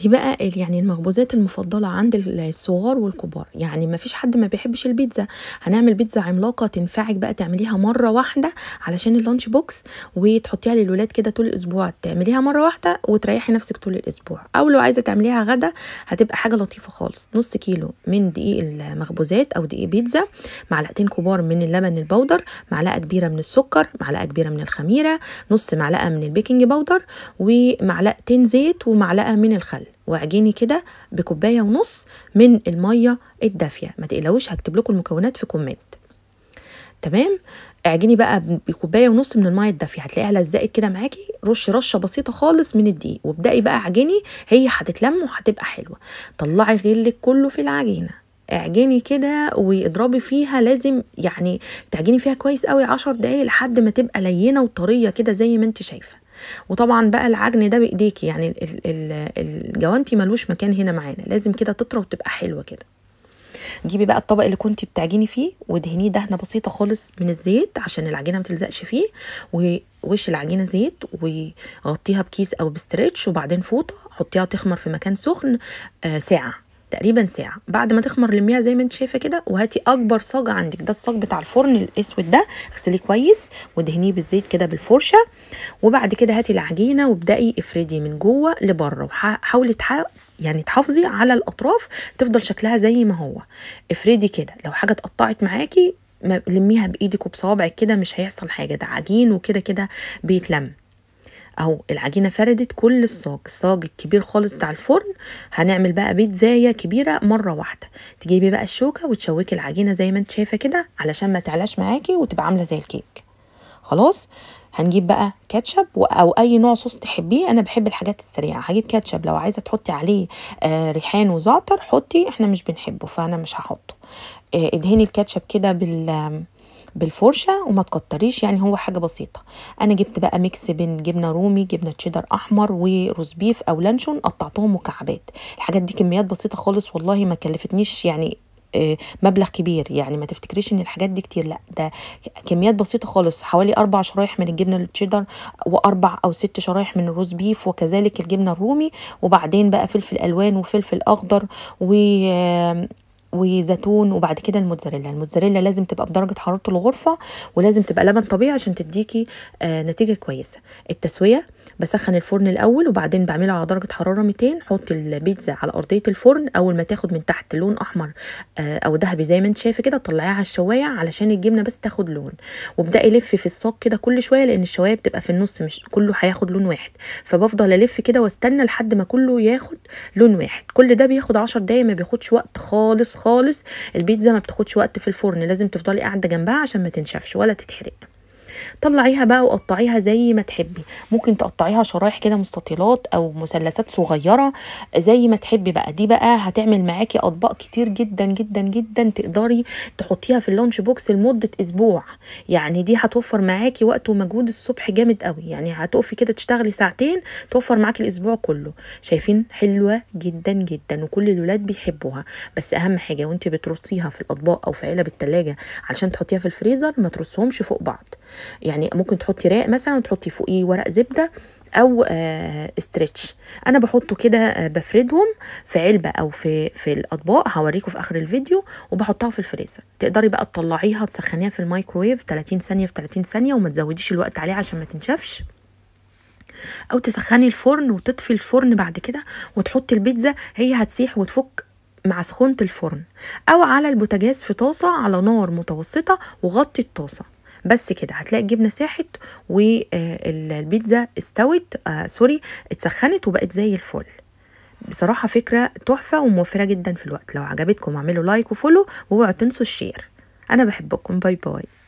دي بقى يعني المخبوزات المفضلة عند الصغار والكبار يعني ما فيش حد ما بيحبش البيتزا هنعمل بيتزا عملاقة تنفعك بقى تعمليها مرة واحدة علشان اللانش بوكس وتحطيها للولاد كده طول الأسبوع تعمليها مرة واحدة وتريحي نفسك طول الأسبوع أو لو عايزة تعمليها غدا هتبقى حاجة لطيفة خالص نص كيلو من دقيق المخبوزات أو دقيق بيتزا معلقتين كبار من اللبن البودر معلقة كبيرة من السكر معلقة كبيرة من الخميرة نص معلقة من البيكنج باودر ومعلقتين زيت ومعلقة من الخل واعجني كده بكوبايه ونص من الميه الدافيه ما تقلقوش هكتب لكم المكونات في كومنت تمام اعجني بقى بكوبايه ونص من الميه الدافيه هتلاقيها لزقت كده معاكي رش رشه بسيطه خالص من الدقيق وابداي بقى اعجني هي هتتلم وهتبقى حلوه طلعي غلك كله في العجينه اعجني كده واضربي فيها لازم يعني تعجني فيها كويس قوي عشر دقايق لحد ما تبقى لينه وطريه كده زي ما انت شايفه وطبعا بقى العجن ده بايديكي يعني الجوانتي ملوش مكان هنا معانا لازم كده تطرى وتبقى حلوه كده جيبي بقى الطبق اللي كنتي بتعجني فيه ودهنيه دهنه بسيطه خالص من الزيت عشان العجينه ما تلزقش فيه ووش العجينه زيت وغطيها بكيس او بستريتش وبعدين فوطه حطيها تخمر في مكان سخن آه، ساعه تقريبا ساعه بعد ما تخمر لميها زي ما انت شايفه كده وهاتي اكبر صاج عندك ده الصاج بتاع الفرن الاسود ده اغسليه كويس ودهنيه بالزيت كده بالفرشه وبعد كده هاتي العجينه وابداي افردي من جوه لبره وحاولي تح... يعني تحافظي على الاطراف تفضل شكلها زي ما هو افردي كده لو حاجه اتقطعت معاكي لميها بايدك وبصوابعك كده مش هيحصل حاجه ده عجين وكده كده بيتلم اهو العجينه فردت كل الصاج الصاج الكبير خالص بتاع الفرن هنعمل بقى بيتزايه كبيره مره واحده تجيبي بقى الشوكه وتشوكي العجينه زي ما انت شايفه كده علشان ما تعلاش معاكي وتبقى عامله زي الكيك خلاص هنجيب بقى كاتشب او اي نوع صوص تحبيه انا بحب الحاجات السريعه هجيب كاتشب لو عايزه تحطي عليه آه، ريحان وزعتر حطي احنا مش بنحبه فانا مش هحطه آه، ادهني الكاتشب كده بال بالفرشه وما تكتريش يعني هو حاجه بسيطه انا جبت بقى ميكس بين جبنه رومي جبنه تشيدر احمر وروز بيف او لانشون قطعتهم مكعبات الحاجات دي كميات بسيطه خالص والله ما كلفتنيش يعني آه، مبلغ كبير يعني ما تفتكريش ان الحاجات دي كتير لا ده كميات بسيطه خالص حوالي اربع شرايح من الجبنه التشيدر واربع او ست شرايح من الروز بيف وكذلك الجبنه الرومي وبعدين بقى فلفل الوان وفلفل اخضر و وزيتون وبعد كده الموتزاريلا الموتزاريلا لازم تبقى بدرجه حراره الغرفه ولازم تبقى لبن طبيعي عشان تديكي آه، نتيجه كويسه التسويه بسخن الفرن الاول وبعدين بعمله على درجه حراره 200 حط البيتزا على ارضيه الفرن اول ما تاخد من تحت لون احمر آه، او ذهبي زي ما انت شايفه كده طلعيها على الشوايه علشان الجبنه بس تاخد لون وابداي الف في الصاج كده كل شويه لان الشوايه بتبقى في النص مش كله هياخد لون واحد فبفضل الف كده واستنى لحد ما كله ياخد لون واحد كل ده بياخد 10 دقايق ما بياخدش وقت خالص خالص البيتزا ما بتاخدش وقت في الفرن لازم تفضلي قاعده جنبها عشان ما تنشفش ولا تتحرق طلعيها بقى وقطعيها زي ما تحبي ممكن تقطعيها شرايح كده مستطيلات او مثلثات صغيره زي ما تحبي بقى دي بقى هتعمل معاكي اطباق كتير جدا جدا جدا تقدري تحطيها في اللانش بوكس لمده اسبوع يعني دي هتوفر معاكي وقت ومجهود الصبح جامد قوي يعني هتقفي كده تشتغلي ساعتين توفر معاكي الاسبوع كله شايفين حلوه جدا جدا وكل الولاد بيحبوها بس اهم حاجه وانت بترصيها في الاطباق او في علب التلاجة علشان تحطيها في الفريزر ما ترصهمش فوق بعض يعني ممكن تحطي راق مثلا وتحطي فوقيه ورق زبده او استرتش آه، انا بحطه كده آه، بفردهم في علبه او في في الاطباق هوريكم في اخر الفيديو وبحطها في الفريزر تقدري بقى تطلعيها تسخنيها في الميكرويف 30 ثانيه في 30 ثانيه وما تزوديش الوقت عليها عشان ما تنشفش او تسخني الفرن وتطفي الفرن بعد كده وتحطي البيتزا هي هتسيح وتفك مع سخونه الفرن او على البوتاجاز في طاسه على نار متوسطه وغطي الطاسه بس كده هتلاقي الجبنه ساحت والبيتزا آه، استوت آه سوري اتسخنت وبقت زي الفل بصراحه فكره تحفه وموفره جدا في الوقت لو عجبتكم اعملوا لايك وفولو واوعوا تنسوا الشير انا بحبكم باي باي